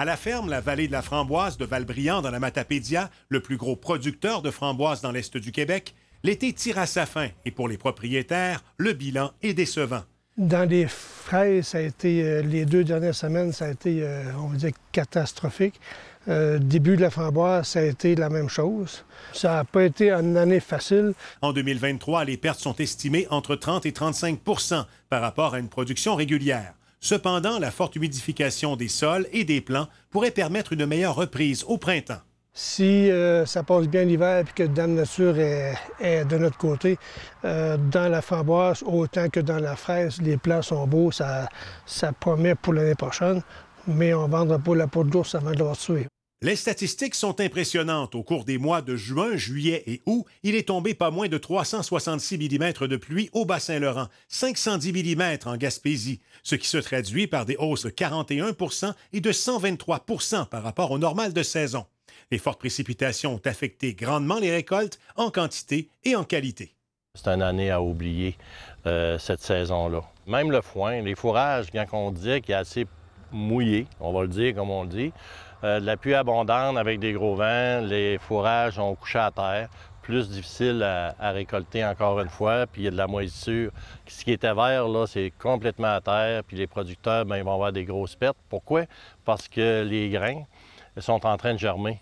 À la ferme, la vallée de la framboise de Valbriand dans la Matapédia, le plus gros producteur de framboises dans l'Est du Québec, l'été tire à sa fin et pour les propriétaires, le bilan est décevant. Dans les fraises, ça a été, euh, les deux dernières semaines, ça a été, euh, on va dire, catastrophique. Euh, début de la framboise, ça a été la même chose. Ça n'a pas été une année facile. En 2023, les pertes sont estimées entre 30 et 35 par rapport à une production régulière. Cependant, la forte humidification des sols et des plants pourrait permettre une meilleure reprise au printemps. Si euh, ça passe bien l'hiver et que la Nature est, de notre côté, euh, dans la framboise autant que dans la fraise, les plants sont beaux, ça, ça promet pour l'année prochaine, mais on ne vendra pas la peau de avant de l'avoir tué. Les statistiques sont impressionnantes. Au cours des mois de juin, juillet et août, il est tombé pas moins de 366 mm de pluie au bassin saint laurent 510 mm en Gaspésie, ce qui se traduit par des hausses de 41 et de 123 par rapport au normal de saison. Les fortes précipitations ont affecté grandement les récoltes en quantité et en qualité. C'est une année à oublier euh, cette saison-là. Même le foin, les fourrages, quand qu'on dit qu'il y a assez mouillé, on va le dire comme on le dit. Euh, de la pluie abondante avec des gros vents, les fourrages ont couché à terre, plus difficile à, récolter encore une fois, puis il y a de la moisissure. Ce qui était vert, là, c'est complètement à terre, puis les producteurs, ben, ils vont avoir des grosses pertes. Pourquoi? Parce que les grains sont en train de germer.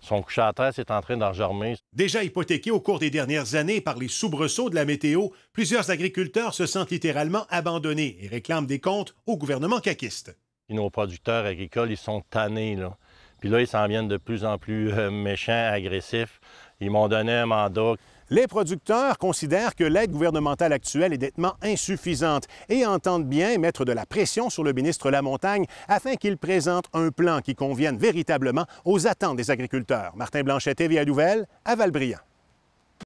Son coucher à terre s'est en train germer. Déjà hypothéqué au cours des dernières années par les soubresauts de la météo, plusieurs agriculteurs se sentent littéralement abandonnés et réclament des comptes au gouvernement caquiste. nos producteurs agricoles, ils sont tannés. Là. Puis là, ils s'en viennent de plus en plus euh, méchants, agressifs. Ils m'ont donné Les producteurs considèrent que l'aide gouvernementale actuelle est nettement insuffisante et entendent bien mettre de la pression sur le ministre Lamontagne afin qu'il présente un plan qui convienne véritablement aux attentes des agriculteurs. Martin Blanchet, TVA Nouvelle, à Valbriand.